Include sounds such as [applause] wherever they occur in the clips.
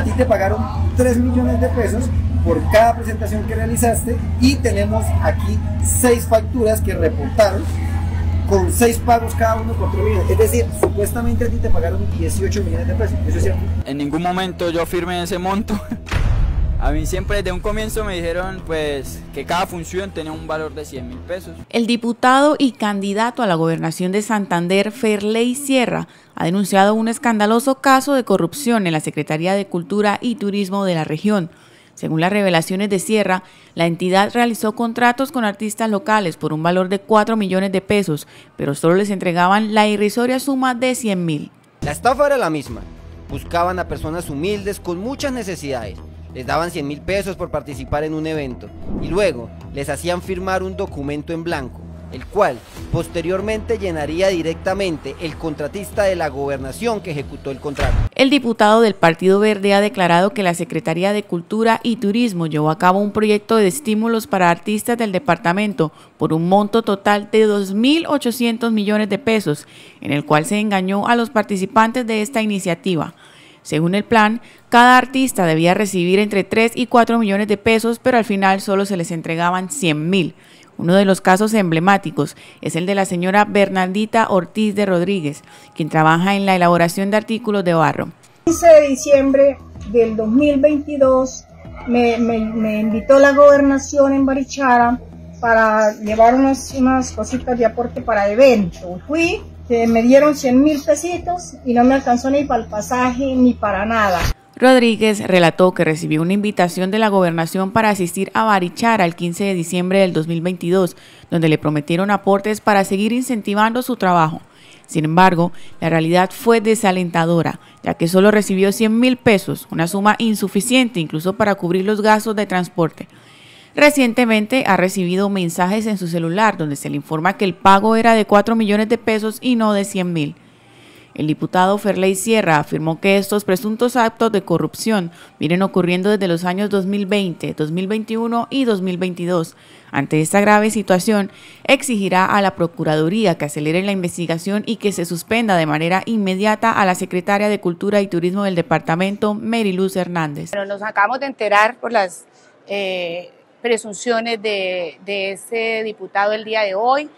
a ti te pagaron 3 millones de pesos por cada presentación que realizaste y tenemos aquí 6 facturas que reportaron con 6 pagos cada uno por 3 millones. Es decir, supuestamente a ti te pagaron 18 millones de pesos. ¿Eso es cierto? En ningún momento yo firmé ese monto. [laughs] A mí siempre desde un comienzo me dijeron pues que cada función tenía un valor de 100 mil pesos. El diputado y candidato a la gobernación de Santander, Ferley Sierra, ha denunciado un escandaloso caso de corrupción en la Secretaría de Cultura y Turismo de la región. Según las revelaciones de Sierra, la entidad realizó contratos con artistas locales por un valor de 4 millones de pesos, pero solo les entregaban la irrisoria suma de 100 mil. La estafa era la misma. Buscaban a personas humildes con muchas necesidades les daban 100 mil pesos por participar en un evento y luego les hacían firmar un documento en blanco, el cual posteriormente llenaría directamente el contratista de la gobernación que ejecutó el contrato. El diputado del Partido Verde ha declarado que la Secretaría de Cultura y Turismo llevó a cabo un proyecto de estímulos para artistas del departamento por un monto total de 2.800 millones de pesos, en el cual se engañó a los participantes de esta iniciativa. Según el plan, cada artista debía recibir entre 3 y 4 millones de pesos, pero al final solo se les entregaban 100 mil. Uno de los casos emblemáticos es el de la señora Bernardita Ortiz de Rodríguez, quien trabaja en la elaboración de artículos de barro. El 15 de diciembre del 2022 me, invitó la gobernación en Barichara para llevar unas, unas cositas de aporte para evento. Fui, me dieron 100 mil pesitos y no me alcanzó ni para el pasaje ni para nada. Rodríguez relató que recibió una invitación de la gobernación para asistir a Barichara el 15 de diciembre del 2022, donde le prometieron aportes para seguir incentivando su trabajo. Sin embargo, la realidad fue desalentadora, ya que solo recibió 100 mil pesos, una suma insuficiente incluso para cubrir los gastos de transporte. Recientemente ha recibido mensajes en su celular donde se le informa que el pago era de 4 millones de pesos y no de 100 mil. El diputado Ferley Sierra afirmó que estos presuntos actos de corrupción vienen ocurriendo desde los años 2020, 2021 y 2022. Ante esta grave situación, exigirá a la Procuraduría que acelere la investigación y que se suspenda de manera inmediata a la secretaria de Cultura y Turismo del departamento, Meriluz Hernández. Bueno, nos acabamos de enterar por las eh, presunciones de, de ese diputado el día de hoy.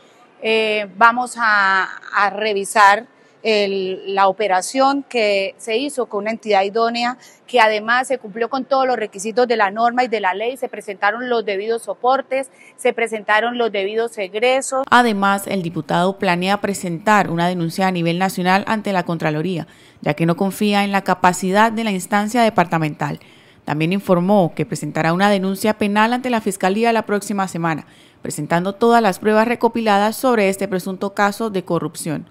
Eh, vamos a, revisar la operación que se hizo con una entidad idónea que además se cumplió con todos los requisitos de la norma y de la ley, se presentaron los debidos soportes, se presentaron los debidos egresos. Además, el diputado planea presentar una denuncia a nivel nacional ante la Contraloría, ya que no confía en la capacidad de la instancia departamental también informó que presentará una denuncia penal ante la Fiscalía la próxima semana, presentando todas las pruebas recopiladas sobre este presunto caso de corrupción.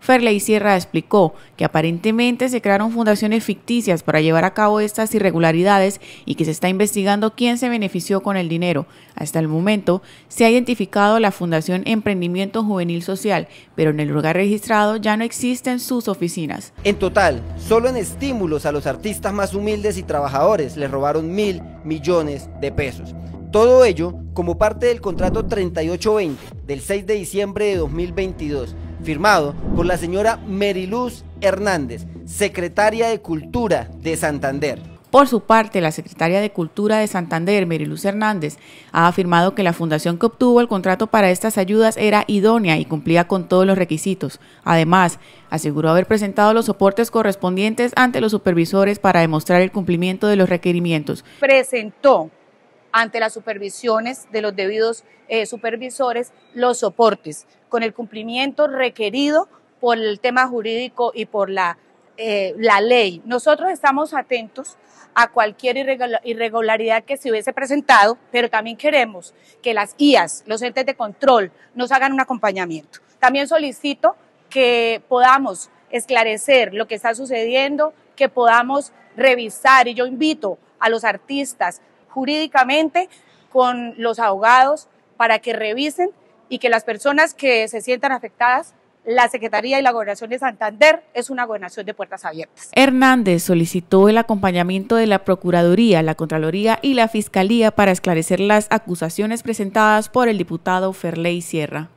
Ferley Sierra explicó que aparentemente se crearon fundaciones ficticias para llevar a cabo estas irregularidades y que se está investigando quién se benefició con el dinero. Hasta el momento se ha identificado la Fundación Emprendimiento Juvenil Social, pero en el lugar registrado ya no existen sus oficinas. En total, solo en estímulos a los artistas más humildes y trabajadores les robaron mil millones de pesos. Todo ello como parte del contrato 3820 del 6 de diciembre de 2022 firmado por la señora Meriluz Hernández, secretaria de Cultura de Santander. Por su parte, la secretaria de Cultura de Santander, Meriluz Hernández, ha afirmado que la fundación que obtuvo el contrato para estas ayudas era idónea y cumplía con todos los requisitos. Además, aseguró haber presentado los soportes correspondientes ante los supervisores para demostrar el cumplimiento de los requerimientos. Presentó ante las supervisiones de los debidos eh, supervisores los soportes con el cumplimiento requerido por el tema jurídico y por la, eh, la ley. Nosotros estamos atentos a cualquier irregularidad que se hubiese presentado, pero también queremos que las IAS, los entes de control, nos hagan un acompañamiento. También solicito que podamos esclarecer lo que está sucediendo, que podamos revisar y yo invito a los artistas jurídicamente con los abogados para que revisen y que las personas que se sientan afectadas la Secretaría y la Gobernación de Santander es una gobernación de puertas abiertas. Hernández solicitó el acompañamiento de la Procuraduría, la Contraloría y la Fiscalía para esclarecer las acusaciones presentadas por el diputado Ferley Sierra.